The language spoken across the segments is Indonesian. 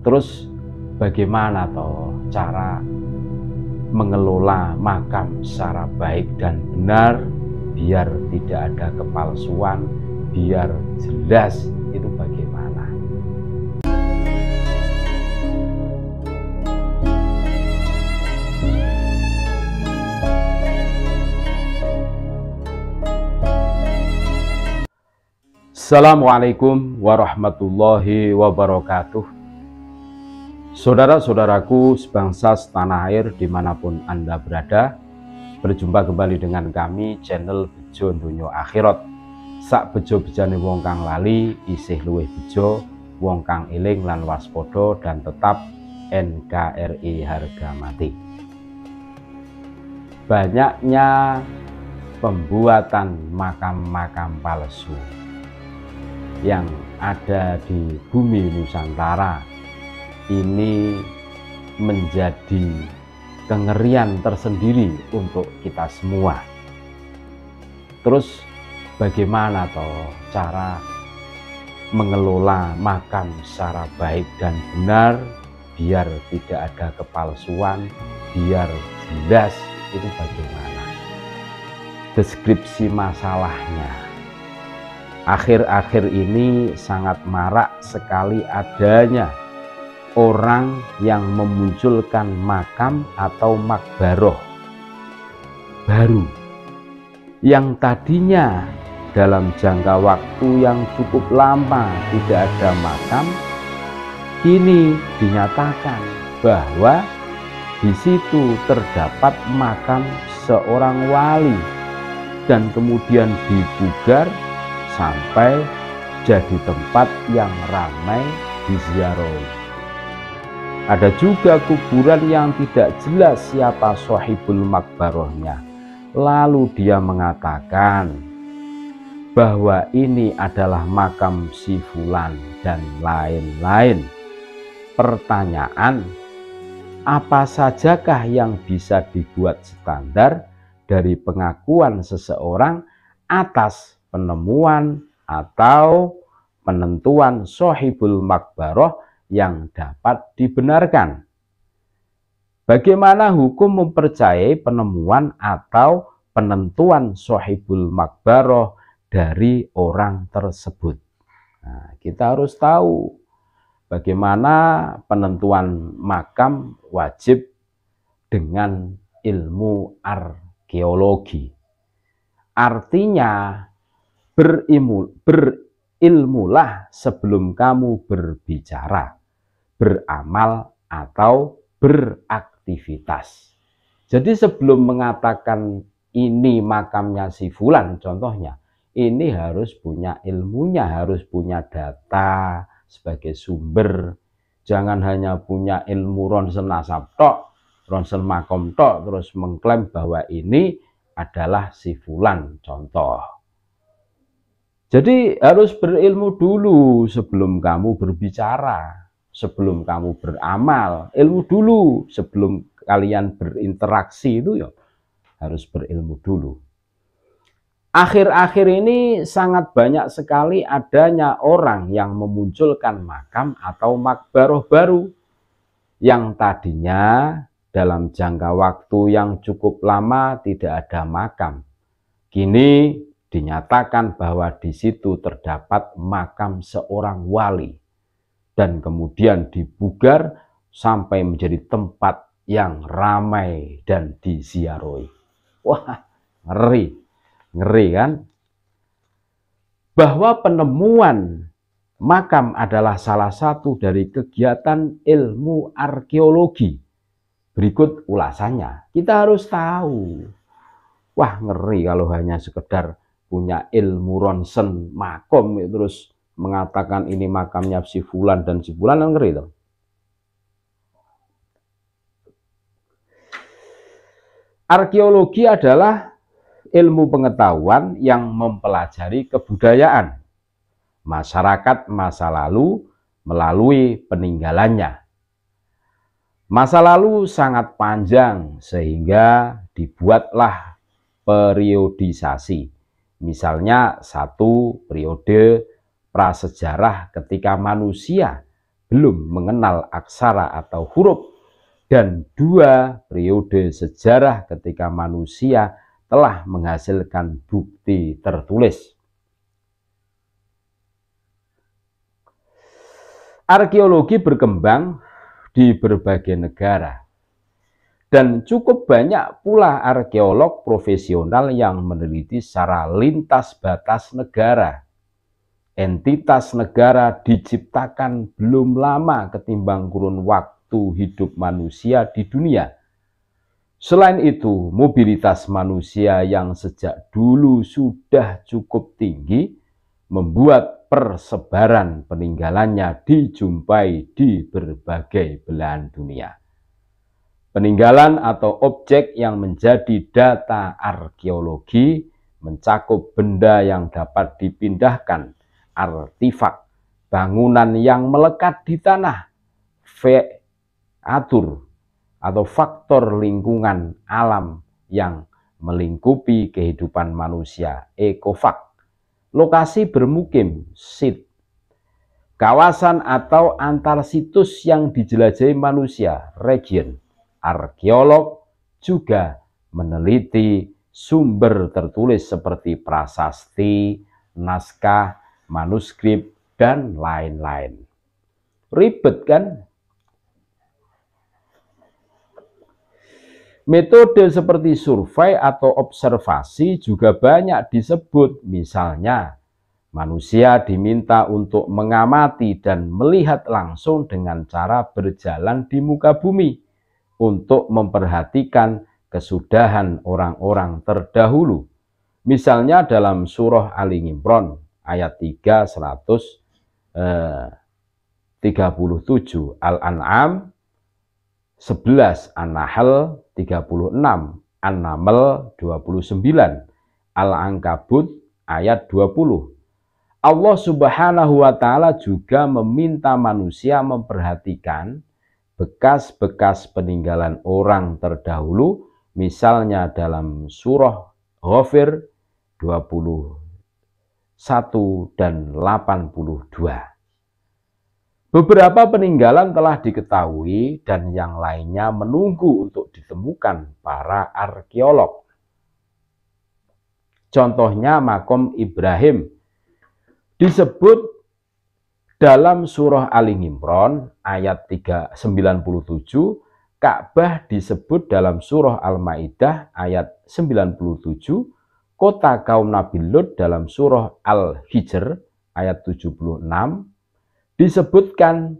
Terus bagaimana toh cara mengelola makam secara baik dan benar biar tidak ada kepalsuan, biar jelas itu bagaimana. Assalamualaikum warahmatullahi wabarakatuh. Saudara-saudaraku sebangsa setanah air dimanapun Anda berada, berjumpa kembali dengan kami channel Bejo Dunyo Akhirat. Sak bejo bejani wong kang lali isih luwih bejo, wong kang iling lan waspodo dan tetap NKRI harga mati. Banyaknya pembuatan makam-makam palsu yang ada di bumi Nusantara ini menjadi kengerian tersendiri untuk kita semua. Terus bagaimana toh cara mengelola makan secara baik dan benar biar tidak ada kepalsuan, biar jelas itu bagaimana. Deskripsi masalahnya akhir-akhir ini sangat marak sekali adanya orang yang memunculkan makam atau makbaroh baru yang tadinya dalam jangka waktu yang cukup lama tidak ada makam kini dinyatakan bahwa di situ terdapat makam seorang wali dan kemudian dibugar sampai jadi tempat yang ramai diziarahi. Ada juga kuburan yang tidak jelas siapa sohibul makbarohnya. Lalu dia mengatakan bahwa ini adalah makam si Fulan dan lain-lain. Pertanyaan, apa sajakah yang bisa dibuat standar dari pengakuan seseorang atas penemuan atau penentuan sohibul makbaroh yang dapat dibenarkan. Bagaimana hukum mempercayai penemuan atau penentuan sohibul makbaroh dari orang tersebut? Nah, kita harus tahu bagaimana penentuan makam wajib dengan ilmu arkeologi. Artinya berilmulah sebelum kamu berbicara beramal atau beraktivitas. Jadi sebelum mengatakan ini makamnya si fulan contohnya, ini harus punya ilmunya, harus punya data sebagai sumber. Jangan hanya punya ilmu ronsen nasab tok, ronsen makom tok terus mengklaim bahwa ini adalah si fulan contoh. Jadi harus berilmu dulu sebelum kamu berbicara sebelum kamu beramal ilmu dulu sebelum kalian berinteraksi itu ya harus berilmu dulu akhir-akhir ini sangat banyak sekali adanya orang yang memunculkan makam atau makbaroh baru yang tadinya dalam jangka waktu yang cukup lama tidak ada makam. Kini dinyatakan bahwa di situ terdapat makam seorang wali dan kemudian dibugar sampai menjadi tempat yang ramai dan diziarahi. Wah, ngeri. Ngeri kan? Bahwa penemuan makam adalah salah satu dari kegiatan ilmu arkeologi. Berikut ulasannya. Kita harus tahu. Wah, ngeri kalau hanya sekedar punya ilmu ronsen makom terus mengatakan ini makamnya si fulan dan si fulan yang ngeri Arkeologi adalah ilmu pengetahuan yang mempelajari kebudayaan masyarakat masa lalu melalui peninggalannya. Masa lalu sangat panjang sehingga dibuatlah periodisasi. Misalnya satu periode prasejarah ketika manusia belum mengenal aksara atau huruf dan dua periode sejarah ketika manusia telah menghasilkan bukti tertulis. Arkeologi berkembang di berbagai negara dan cukup banyak pula arkeolog profesional yang meneliti secara lintas batas negara entitas negara diciptakan belum lama ketimbang kurun waktu hidup manusia di dunia. Selain itu, mobilitas manusia yang sejak dulu sudah cukup tinggi membuat persebaran peninggalannya dijumpai di berbagai belahan dunia. Peninggalan atau objek yang menjadi data arkeologi mencakup benda yang dapat dipindahkan artifak, bangunan yang melekat di tanah, vatur atau faktor lingkungan alam yang melingkupi kehidupan manusia, ekofak. Lokasi bermukim, sit, kawasan atau antar situs yang dijelajahi manusia, region. Arkeolog juga meneliti sumber tertulis seperti prasasti, naskah, manuskrip, dan lain-lain. Ribet kan? Metode seperti survei atau observasi juga banyak disebut, misalnya manusia diminta untuk mengamati dan melihat langsung dengan cara berjalan di muka bumi untuk memperhatikan kesudahan orang-orang terdahulu. Misalnya dalam surah Al-Imran ayat 3 137 eh, Al-An'am 11 An-Nahl 36 An-Naml 29 Al-Ankabut ayat 20 Allah Subhanahu wa taala juga meminta manusia memperhatikan bekas-bekas peninggalan orang terdahulu misalnya dalam surah Ghafir 20 1 dan 82. Beberapa peninggalan telah diketahui dan yang lainnya menunggu untuk ditemukan para arkeolog. Contohnya makom Ibrahim disebut dalam surah Ali Imran ayat 397, Ka'bah disebut dalam surah Al-Maidah ayat 97 kota kaum Nabi Lut dalam surah Al-Hijr ayat 76 disebutkan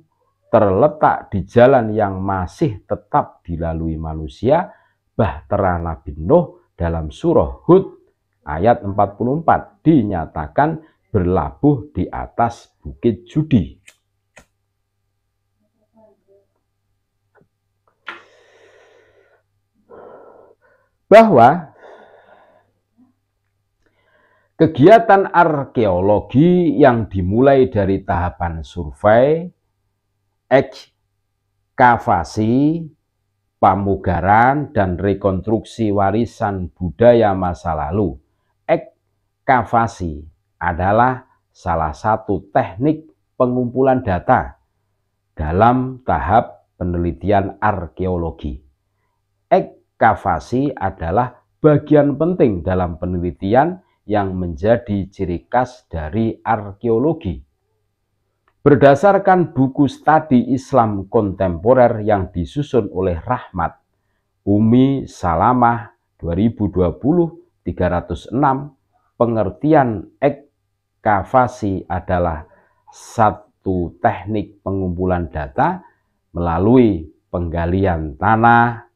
terletak di jalan yang masih tetap dilalui manusia bahtera Nabi Nuh dalam surah Hud ayat 44 dinyatakan berlabuh di atas bukit judi. Bahwa Kegiatan arkeologi yang dimulai dari tahapan survei, ekskavasi, pamugaran, dan rekonstruksi warisan budaya masa lalu. Ekskavasi adalah salah satu teknik pengumpulan data dalam tahap penelitian arkeologi. Ekskavasi adalah bagian penting dalam penelitian yang menjadi ciri khas dari arkeologi. Berdasarkan buku studi Islam kontemporer yang disusun oleh Rahmat, Umi Salamah 2020 306, pengertian ekskavasi adalah satu teknik pengumpulan data melalui penggalian tanah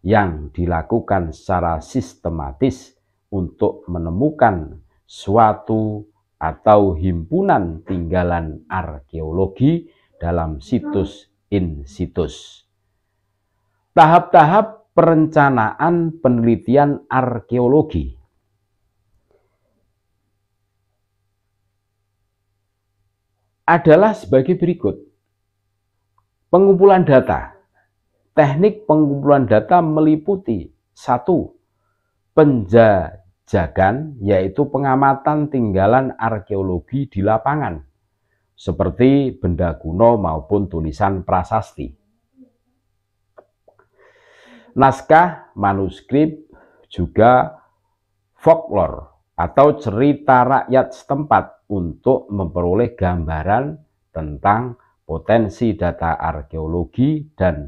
yang dilakukan secara sistematis untuk menemukan suatu atau himpunan tinggalan arkeologi dalam situs in situs. Tahap-tahap perencanaan penelitian arkeologi. adalah sebagai berikut. Pengumpulan data. Teknik pengumpulan data meliputi satu penjajah Jagan yaitu pengamatan tinggalan arkeologi di lapangan seperti benda kuno maupun tulisan prasasti. Naskah manuskrip juga folklore atau cerita rakyat setempat untuk memperoleh gambaran tentang potensi data arkeologi dan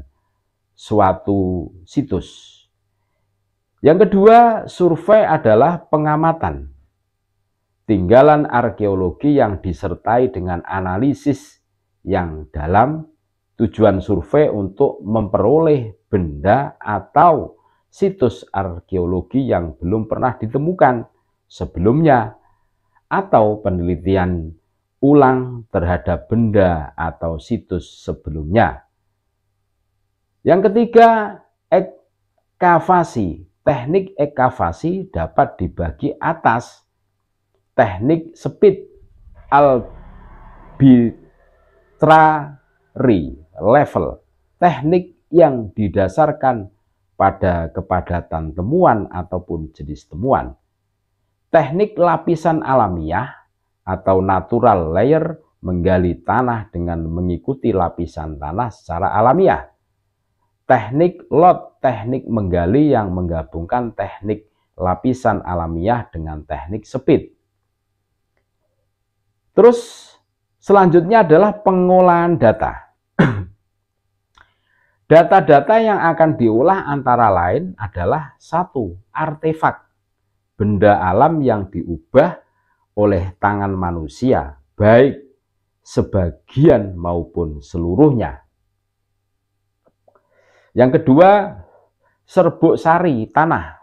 suatu situs. Yang kedua, survei adalah pengamatan. Tinggalan arkeologi yang disertai dengan analisis yang dalam tujuan survei untuk memperoleh benda atau situs arkeologi yang belum pernah ditemukan sebelumnya atau penelitian ulang terhadap benda atau situs sebelumnya. Yang ketiga, ekavasi teknik ekavasi dapat dibagi atas teknik speed arbitrary level, teknik yang didasarkan pada kepadatan temuan ataupun jenis temuan. Teknik lapisan alamiah atau natural layer menggali tanah dengan mengikuti lapisan tanah secara alamiah teknik lot, teknik menggali yang menggabungkan teknik lapisan alamiah dengan teknik speed. Terus selanjutnya adalah pengolahan data. Data-data yang akan diolah antara lain adalah satu artefak benda alam yang diubah oleh tangan manusia, baik sebagian maupun seluruhnya. Yang kedua, serbuk sari tanah.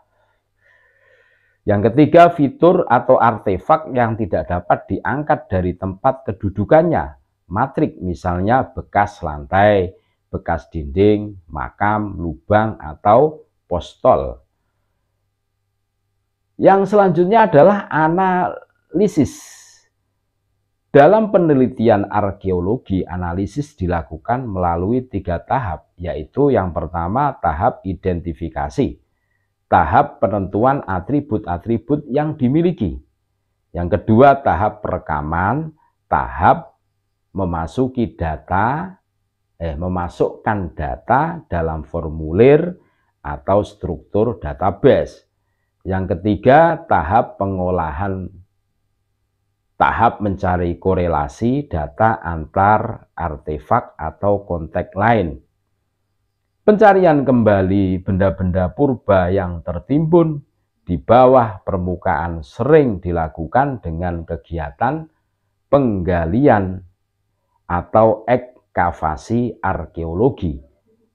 Yang ketiga, fitur atau artefak yang tidak dapat diangkat dari tempat kedudukannya. Matrik misalnya bekas lantai, bekas dinding, makam, lubang, atau postol. Yang selanjutnya adalah analisis dalam penelitian arkeologi, analisis dilakukan melalui tiga tahap, yaitu yang pertama tahap identifikasi, tahap penentuan atribut-atribut yang dimiliki. Yang kedua tahap perekaman, tahap memasuki data, eh, memasukkan data dalam formulir atau struktur database. Yang ketiga tahap pengolahan tahap mencari korelasi data antar artefak atau konteks lain. Pencarian kembali benda-benda purba yang tertimbun di bawah permukaan sering dilakukan dengan kegiatan penggalian atau ekskavasi arkeologi.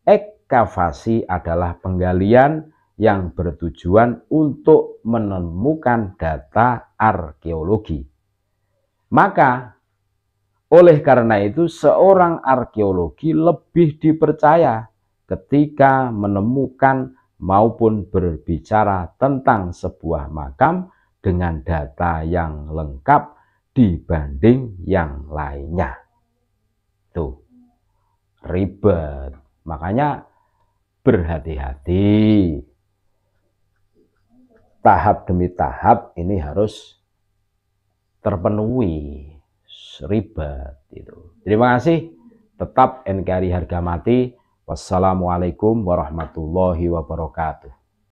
Ekskavasi adalah penggalian yang bertujuan untuk menemukan data arkeologi. Maka oleh karena itu seorang arkeologi lebih dipercaya ketika menemukan maupun berbicara tentang sebuah makam dengan data yang lengkap dibanding yang lainnya. Tuh, ribet. Makanya berhati-hati. Tahap demi tahap ini harus terpenuhi ribet itu. Terima kasih. Tetap NKRI harga mati. Wassalamualaikum warahmatullahi wabarakatuh.